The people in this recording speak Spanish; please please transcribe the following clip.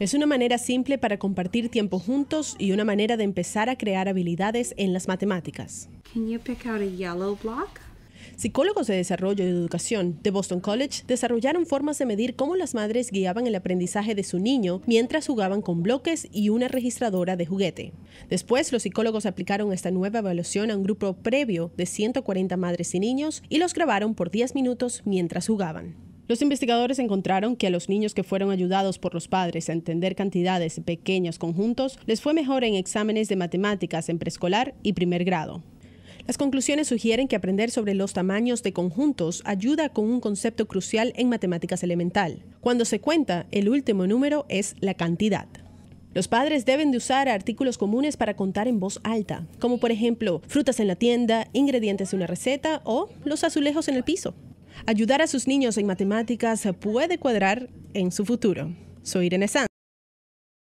Es una manera simple para compartir tiempo juntos y una manera de empezar a crear habilidades en las matemáticas. Psicólogos de desarrollo y educación de Boston College desarrollaron formas de medir cómo las madres guiaban el aprendizaje de su niño mientras jugaban con bloques y una registradora de juguete. Después, los psicólogos aplicaron esta nueva evaluación a un grupo previo de 140 madres y niños y los grabaron por 10 minutos mientras jugaban. Los investigadores encontraron que a los niños que fueron ayudados por los padres a entender cantidades pequeños conjuntos les fue mejor en exámenes de matemáticas en preescolar y primer grado. Las conclusiones sugieren que aprender sobre los tamaños de conjuntos ayuda con un concepto crucial en matemáticas elemental. Cuando se cuenta, el último número es la cantidad. Los padres deben de usar artículos comunes para contar en voz alta, como por ejemplo frutas en la tienda, ingredientes de una receta o los azulejos en el piso. Ayudar a sus niños en matemáticas puede cuadrar en su futuro. Soy Irene Sanz.